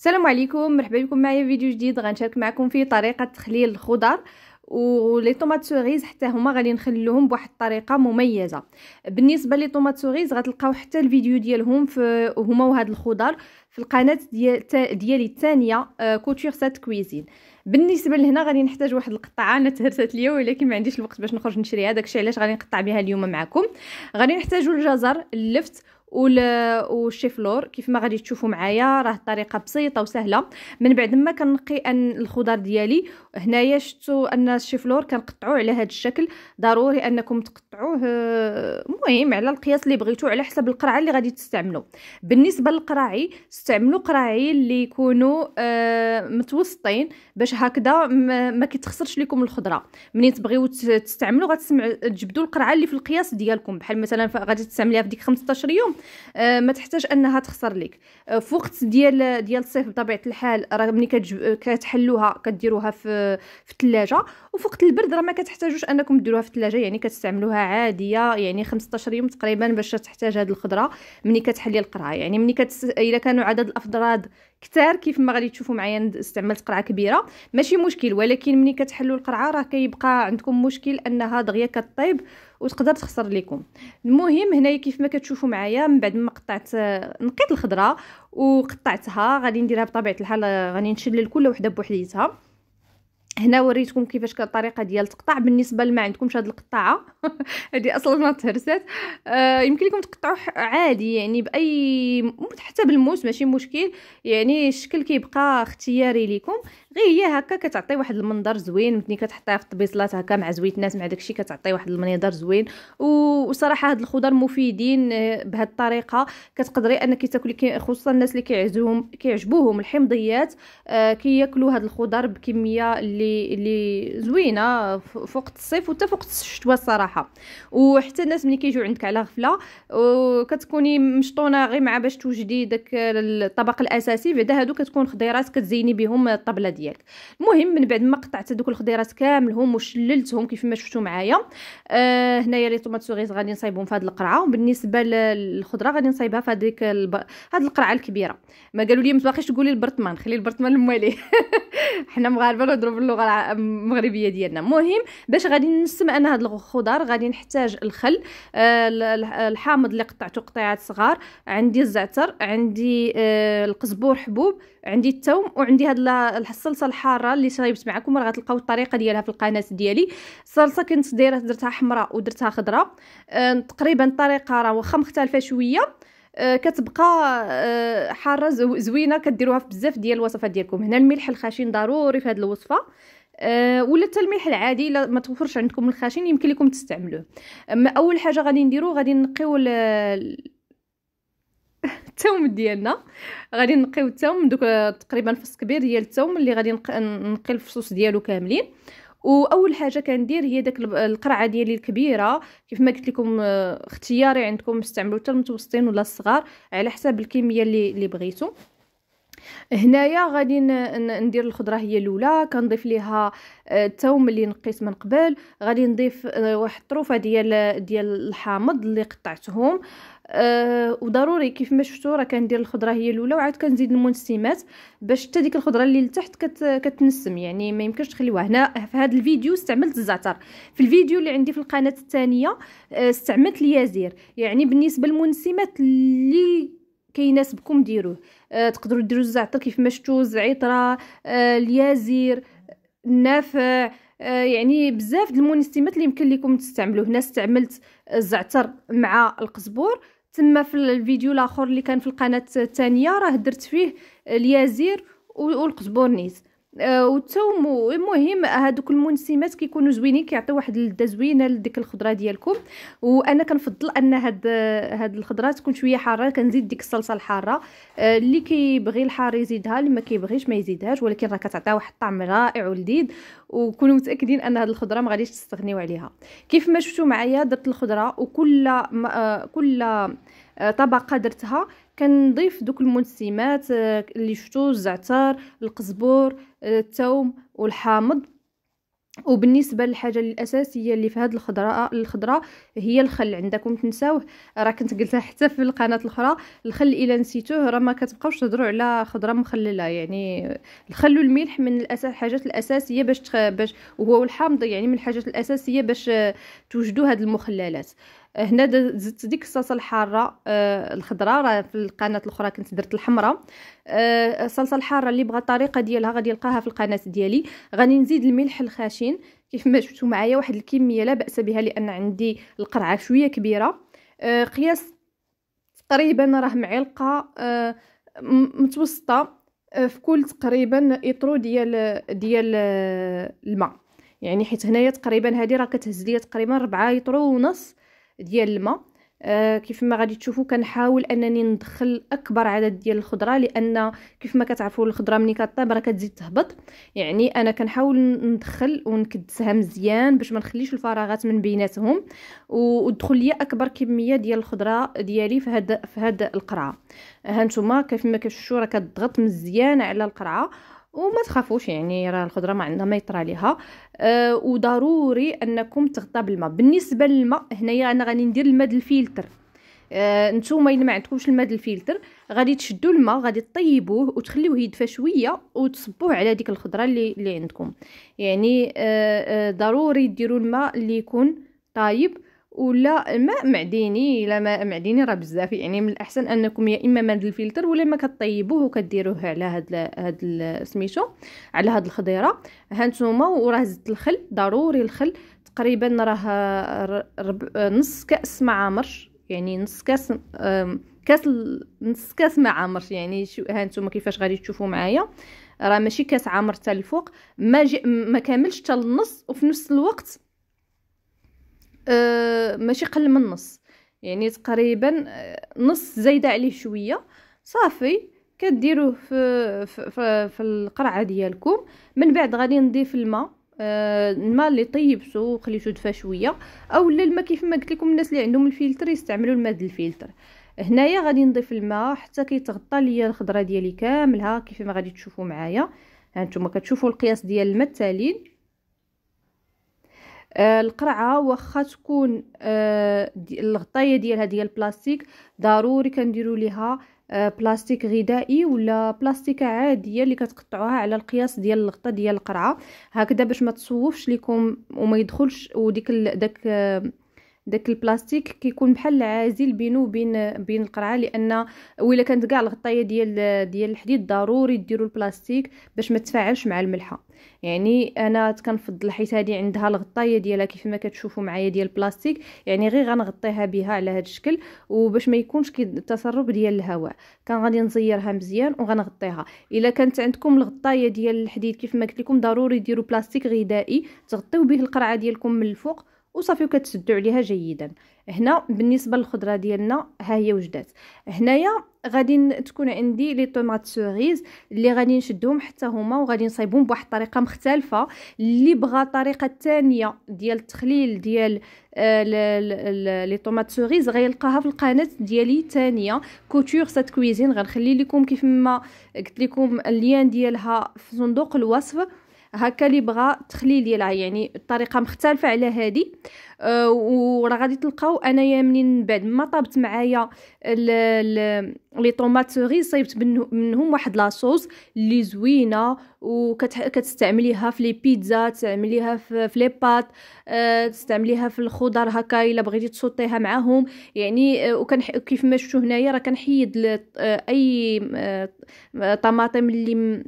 السلام عليكم مرحبا بكم معايا فيديو جديد غنشارك معكم فيه طريقه تخليل الخضر ولي طوماط سوغيز حتى هما غادي نخليهم بواحد الطريقه مميزه بالنسبه لي طوماط سوغيز غتلقاو حتى الفيديو ديالهم في هما وهاد الخضر في القناه ديال ديالي الثانيه كوتشير سات كويزين بالنسبه لهنا غادي نحتاج واحد القطعه انا تهرست ليا ولكن ما عنديش الوقت باش نخرج نشريها داكشي علاش غادي نقطع بها اليوم معكم غادي نحتاجو الجزر اللفت والشيفلور كيف ما غادي تشوفوا معايا راه الطريقه بسيطه وسهله من بعد ما كنقي ان الخضر ديالي هنايا شفتوا ان الشيفلور كنقطعوه على هذا الشكل ضروري انكم تقطعوه مهم على القياس اللي بغيتو على حسب القرعه اللي غادي تستعملوا بالنسبه للقراعي استعملوا قراعي اللي يكونوا آه، متوسطين باش هكذا ما كيتخسرش لكم الخضره ملي تبغيو تستعملوا تجبدوا القرعه اللي في القياس ديالكم بحال مثلا غادي تستعمليها في ديك 15 يوم آه، ما تحتاج انها تخسر لك آه، في وقت ديال ديال الصيف بطبيعه الحال راه ملي كتحلوها كديروها في في الثلاجه وفي وقت البرد راه ما كتحتاجوش انكم ديروها في الثلاجه يعني كتستعملوها عاديه يعني 15 يوم تقريبا باش تحتاج هذه الخضره ملي كتحلي القرعه يعني ملي كتس... الا كانوا عدد الافراد كثار كيف ما غادي تشوفوا معايا استعملت قرعه كبيره ماشي مشكل ولكن ملي كتحلوا القرعه راه كيبقى عندكم مشكل انها دغيا كطيب وتقدر تخسر لكم المهم هنايا كيف ما كتشوفوا معايا من بعد ما قطعت نقيت الخضره وقطعتها غادي نديرها بطبيعه الحال غادي نشلل كل وحده بوحديتها هنا وريتكم كيفاش كانت الطريقه ديال تقطع بالنسبه لما عندكمش هاد القطاعه هادي اصلا ما تهرسات آه يمكن لكم تقطعوه عادي يعني باي حتى بالموس ماشي مشكل يعني الشكل كيبقى اختياري ليكم غير هي هكا كتعطي واحد المنظر زوين ملي كتحطيها في الطبيصلات هكا مع زويتنات مع داكشي كتعطي واحد المنظر زوين وصراحه هاد الخضر مفيدين آه، بهاد الطريقه كتقدري انك تاكلي خصوصا الناس اللي كيعزوهم كيعجبوهم الحمضيات آه، كياكلوا هاد الخضر بكميه اللي اللي زوينه فوق الصيف وحتى فوق الشتوى الصراحه وحتى الناس ملي كيجيو عندك على غفله كتكوني مشطونه غير مع باش توجدي داك الطبق الاساسي بعدا هادو كتكون خضيرات كتزيني بهم الطبله دي ديالك المهم من بعد ما قطعت هذوك الخضيرات كاملهم وشللتهم كيف ما شفتوا معايا آه هنايا لي طوماط سوغيز غادي نصايبهم في هذه القرعه وبالنسبه للخضره غادي نصايبها في هذيك الب... هذه القرعه الكبيره ما قالوا لي ما تباقيش تقولي البرطمان خلي البرطمان الموالي حنا مغاربه نهضروا باللغه المغربيه ديالنا المهم باش غادي نسم انا هاد الخضار غادي نحتاج الخل آه الحامض اللي قطعته قطيعات صغار عندي الزعتر عندي آه القزبور حبوب عندي الثوم وعندي هاد الحصه الصلصه الحاره اللي شربت معكم راه غتلقاو الطريقه ديالها في القناه ديالي الصلصه كنت دايره درتها حمراء ودرتها خضراء أه تقريبا الطريقه راه واخا مختلفه شويه أه كتبقى أه حاره زوينه كديروها في بزاف ديال الوصفات ديالكم هنا الملح الخشن ضروري في هذه الوصفه أه ولا حتى الملح العادي الا ما توفرش عندكم الخشن يمكن لكم تستعملوه اما اول حاجه غادي نديرو غادي نقيو التوم ديالنا غادي نقيو التوم دوك تقريبا فص كبير ديال التوم اللي غادي نقي الفصوص ديالو كاملين واول حاجه كندير هي داك القرعه ديالي الكبيره كيف ما قلت لكم آه، اختياري عندكم استعملوا حتى المتوسطين ولا الصغار على حسب الكميه اللي اللي بغيتو هنايا غادي ندير الخضره هي الاولى كنضيف ليها آه، الثوم اللي نقيت من قبل غادي نضيف آه، واحد الطروفه ديال ديال الحامض اللي قطعتهم أه وضروري كيف ما شفتوا راه كندير الخضره هي الاولى وعاد كنزيد المنسمات باش حتى ديك الخضره اللي لتحت كت كتنسم يعني ما يمكنش تخليوها هنا في هذا الفيديو استعملت الزعتر في الفيديو اللي عندي في القناه الثانيه آه، استعملت اليازير يعني بالنسبه للمنسمات اللي كيناسبكم ديروه آه تقدروا ديروا الزعتر كيف ما شفتوا الزعتره آه اليازير النافع آه يعني بزاف د المونستيمات اللي يمكن لكم تستعملوه هنا استعملت الزعتر مع القزبور تما في الفيديو الاخر اللي كان في القناه الثانيه راه درت فيه اليازير والقزبور نيت آه وتسوموا المهم هذوك المنسمات كيكونوا زوينين كيعطيو واحد اللذه زوينه لديك الخضره ديالكم وانا كنفضل ان هاد هاد الخضره تكون شويه حاره كنزيد ديك الصلصه الحاره آه اللي كيبغي الحار يزيدها اللي ما كيبغيش ما يزيدهاش ولكن راه كتعطيها واحد الطعم رائع ولذيذ وكونوا متاكدين ان هاد الخضره ما غاديش تستغنيو عليها كيف ما شفتوا معايا درت الخضره وكل آه، كل آه، طبقه درتها كنضيف دوك المنسمات آه، اللي شفتو الزعتر القزبور آه، الثوم والحامض وبالنسبه للحاجه الاساسيه اللي في هذه الخضره آه، الخضره هي الخل عندكم تنساوه راه كنت قلتها حتى في القناه الاخرى الخل الا نسيتوه راه ما كتبقاوش تهضروا على خضره مخلله يعني الخل والملح من الحاجات الاساسيه باش باش وهو الحامض يعني من الحاجات الاساسيه باش توجدوا هاد المخللات هنا زدت ديك الصلصه الحاره آه الخضراء راه في القناه الاخرى كنت درت الحمراء آه الصلصه الحاره اللي بغى الطريقه ديالها غادي يلقاها في القناه ديالي غادي نزيد الملح الخشن كيف ما شفتوا معايا واحد الكميه لا باس بها لان عندي القرعه شويه كبيره آه قياس تقريبا راه معلقه آه متوسطه آه في كل تقريبا اطرو ديال ديال آه، الماء يعني حيت هنايا تقريبا هذه راه كتهز ليا تقريبا 4 اطرو ونص ديال الماء آه كيف ما غادي تشوفوا كنحاول انني ندخل اكبر عدد ديال الخضره لان كيف ما كتعرفوا الخضره ملي كطيب راه كتزيد تهبط يعني انا كنحاول ندخل ونكدسها مزيان باش ما نخليش الفراغات من بيناتهم ودخل ليا اكبر كميه ديال الخضره ديالي في هذا في هذا القرعه ها نتوما كيف ما كتشوفوا راه كتضغط مزيان على القرعه وما تخافوش يعني راه الخضره ما عندها ما يطرى ليها أه وضروري انكم تغطى بالماء بالنسبه للماء هنايا انا غادي ندير الماء الفلتر آه نتوما الا ما عندكمش الماء الفلتر غادي تشدوا الماء غادي طيبوه وتخليوه يدفى شويه وتصبوه على ديك الخضره اللي, اللي عندكم يعني آه آه ضروري ديروا الماء اللي يكون طايب ولا ماء معدني الا ماء معدني راه بزاف يعني من الاحسن انكم يا اما ما الفلتر ولا ما كطيبوه وكديروه على هاد هاد سميتو على هاد الخضيره هانتوما وراه زدت الخل ضروري الخل تقريبا راه نص كاس ما عامرش يعني نص كاس كاس نص كاس ما عامرش يعني ها نتوما كيفاش غادي تشوفوا معايا راه ماشي كاس عامر حتى الفوق ما ما كاملش حتى النص وفي نفس الوقت آه، ماشي قل من نص يعني تقريبا آه، نص زايده عليه شويه صافي كديروه في في, في القرعه ديالكم من بعد غادي نضيف الماء آه، الماء اللي طيبته وخليته دفا شويه اولا الماء كيف ما قلت لكم الناس اللي عندهم الفلتر يستعملوا الماء ديال الفلتر هنايا غادي نضيف الماء حتى كيتغطى ليا الخضره ديالي كاملها كيف ما غادي تشوفوا معايا ها نتوما كتشوفوا القياس ديال الماء التالين آه، القرعه واخا تكون آه، الغطايه ديالها ديال البلاستيك ضروري كنديروا ليها آه، بلاستيك غذائي ولا بلاستيكه عاديه اللي كتقطعوها على القياس ديال الغطا ديال القرعه هكذا باش ما تصوفش لكم وما يدخلش وديك داك داك البلاستيك كيكون بحال العازل بينه وبين بين القرعه لان ولا كانت كاع الغطايه ديال ديال الحديد ضروري ديروا البلاستيك باش ما تفاعلش مع الملحه يعني انا كنفضل حيت هذه عندها الغطايه ديالها كيف ما كتشوفوا معايا ديال البلاستيك يعني غير غنغطيها بها على هذا الشكل وباش ما يكونش التسرب ديال الهواء كان غادي نزيرها مزيان وغنغطيها الا كانت عندكم الغطايه ديال الحديد كيف ما قلت لكم ضروري ديروا بلاستيك غذائي تغطيو به القرعه ديالكم من الفوق وصافي وكتسدو عليها جيدا هنا بالنسبه للخضره ديالنا ها هي وجدات هنايا غادي تكون عندي لي طوماط سوريز اللي غادي نشدهم حتى هما وغادي نصايبهم بواحد الطريقه مختلفه اللي بغى طريقه ثانيه ديال التخليل ديال آه، لي طوماط سوريز غيلقاها في القناه ديالي ثانيه كوتور سات كويزين غنخلي لكم كيف ما قلت لكم اللين ديالها في صندوق الوصف هكا اللي بغا تخلي ديالها يعني الطريقه مختلفه على هذه أه وراه غادي تلقاو انايا منين بعد ما طابت معايا لي طوماط سوري صيبت منهم واحد لاصوص اللي زوينه وكتستعمليها في لي بيتزا تستعمليها في لي بات أه تستعمليها في الخضر هكا الا بغيتي تسوطيها معاهم يعني أه وكيف كيف ما شفتوا هنايا راه كنحيد آه، اي آه، طماطم اللي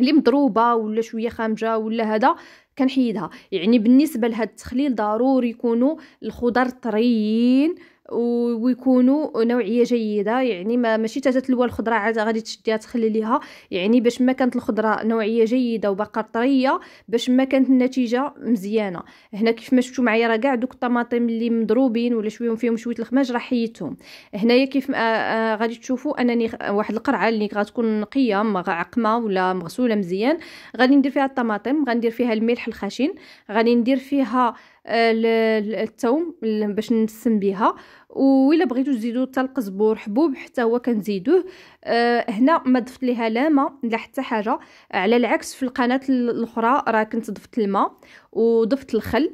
اللي مضروبه ولا شويه خامجه ولا هذا كنحيدها يعني بالنسبه لهذا التخليل ضروري يكونوا الخضر طريين ويكونوا نوعيه جيده يعني ما ماشي تاتات تلوى الخضره عاد غادي تشديها تخلي ليها يعني باش ما كانت الخضره نوعيه جيده وباقا طريه باش ما كانت النتيجه مزيانه هنا كيف ما شفتوا معايا راه كاع دوك الطماطم اللي مضروبين ولا شويه فيهم شويه الخماج راه حيدتهم هنايا كيف آه، آه، غادي تشوفوا انني واحد القرعه اللي غتكون نقيه عقمه ولا مغسوله مزيان غادي ندير فيها الطماطم غندير فيها الملح الخشن غادي ندير فيها الثوم باش نسم بها وإلا بغيتو تزيدو حتى القزبور حبوب حتى هو كنزيدوه أه هنا ما ضفت ليها لا ما لا حتى حاجه على العكس في القناه الاخرى راه كنت ضفت الماء وضفت الخل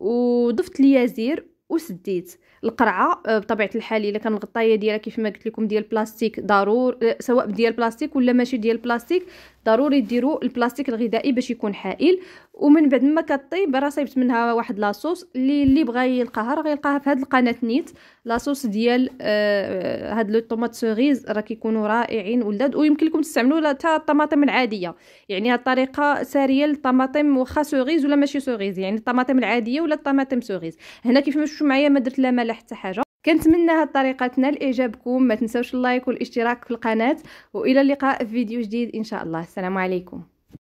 وضفت اليازير وسديت القرعه آه، بطبيعه الحال الا كان الغطايه ديالها كيف ما قلت لكم ديال البلاستيك ضرور آه، سواء ديال البلاستيك ولا ماشي ديال البلاستيك ضروري ديروا البلاستيك الغذائي باش يكون حائل ومن بعد ما كطيب راه صيبت منها واحد لاصوص اللي اللي بغى يلقاها راه غيلقاها في هاد القناه نيت لاصوص ديال آه هاد لو طوماط سوغيز راه كيكونوا رائعين ولاد ويمكن لكم تستعملوا حتى الطماطم العاديه يعني هاد الطريقه ساريه للطماطم واخا سوغيز ولا ماشي سوغيز يعني الطماطم العاديه ولا الطماطم سوغيز هنا كيف ما شفتوا معايا ما درت لا ملح حتى حاجه كنتمنى هاد الطريقه تنال اعجابكم ما تنساوش اللايك والاشتراك في القناه والى اللقاء في فيديو جديد ان شاء الله السلام عليكم